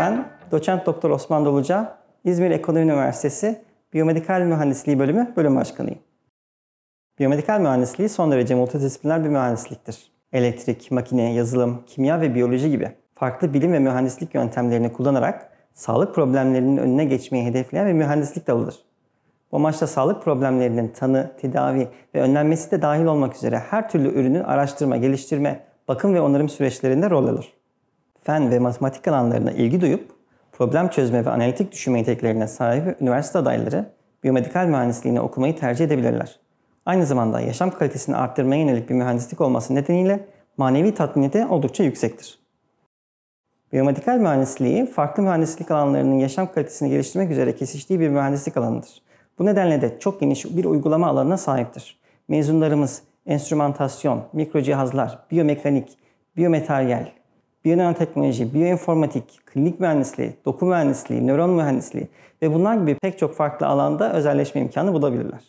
Ben doçent doktor Osman Doluca, İzmir Ekonomi Üniversitesi Biyomedikal Mühendisliği Bölümü bölüm başkanıyım. Biyomedikal mühendisliği son derece multidisipliner bir mühendisliktir. Elektrik, makine, yazılım, kimya ve biyoloji gibi farklı bilim ve mühendislik yöntemlerini kullanarak sağlık problemlerinin önüne geçmeyi hedefleyen bir mühendislik dalıdır. Bu amaçla sağlık problemlerinin tanı, tedavi ve önlenmesi de dahil olmak üzere her türlü ürünün araştırma, geliştirme, bakım ve onarım süreçlerinde rol alır fen ve matematik alanlarına ilgi duyup problem çözme ve analitik düşünme yeteneklerine sahip üniversite adayları biyomedikal mühendisliğini okumayı tercih edebilirler. Aynı zamanda yaşam kalitesini arttırmaya yönelik bir mühendislik olması nedeniyle manevi tatmini de oldukça yüksektir. Biyomedikal mühendisliği farklı mühendislik alanlarının yaşam kalitesini geliştirmek üzere kesiştiği bir mühendislik alanıdır. Bu nedenle de çok geniş bir uygulama alanına sahiptir. Mezunlarımız enstrümantasyon, mikro cihazlar, biyomekanik, biyomateryal, biyonanoteknoloji, biyoinformatik, klinik mühendisliği, doku mühendisliği, nöron mühendisliği ve bunlar gibi pek çok farklı alanda özelleşme imkanı bulabilirler.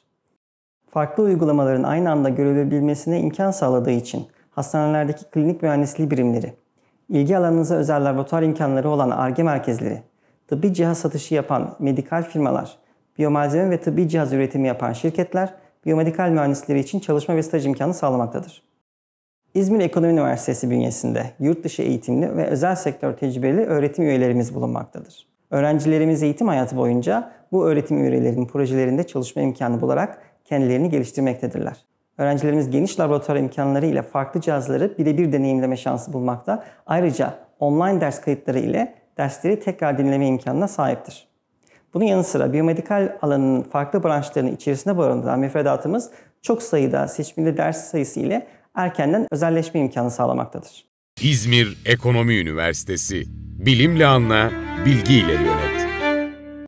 Farklı uygulamaların aynı anda görülebilmesine imkan sağladığı için hastanelerdeki klinik mühendisliği birimleri, ilgi alanınıza özel laboratuvar imkanları olan ARGE merkezleri, tıbbi cihaz satışı yapan medikal firmalar, biyomalzeme ve tıbbi cihaz üretimi yapan şirketler biyomedikal mühendisleri için çalışma ve staj imkanı sağlamaktadır. İzmir Ekonomi Üniversitesi bünyesinde yurt dışı eğitimli ve özel sektör tecrübeli öğretim üyelerimiz bulunmaktadır. Öğrencilerimiz eğitim hayatı boyunca bu öğretim üyelerinin projelerinde çalışma imkanı bularak kendilerini geliştirmektedirler. Öğrencilerimiz geniş laboratuvar imkanları ile farklı cihazları birebir deneyimleme şansı bulmakta. Ayrıca online ders kayıtları ile dersleri tekrar dinleme imkanına sahiptir. Bunun yanı sıra biyomedikal alanın farklı branşlarının içerisinde barındıran müfredatımız çok sayıda seçmeli ders sayısı ile erkenden özelleşme imkanı sağlamaktadır. İzmir Ekonomi Üniversitesi. Bilimle anla, bilgiyle yönet.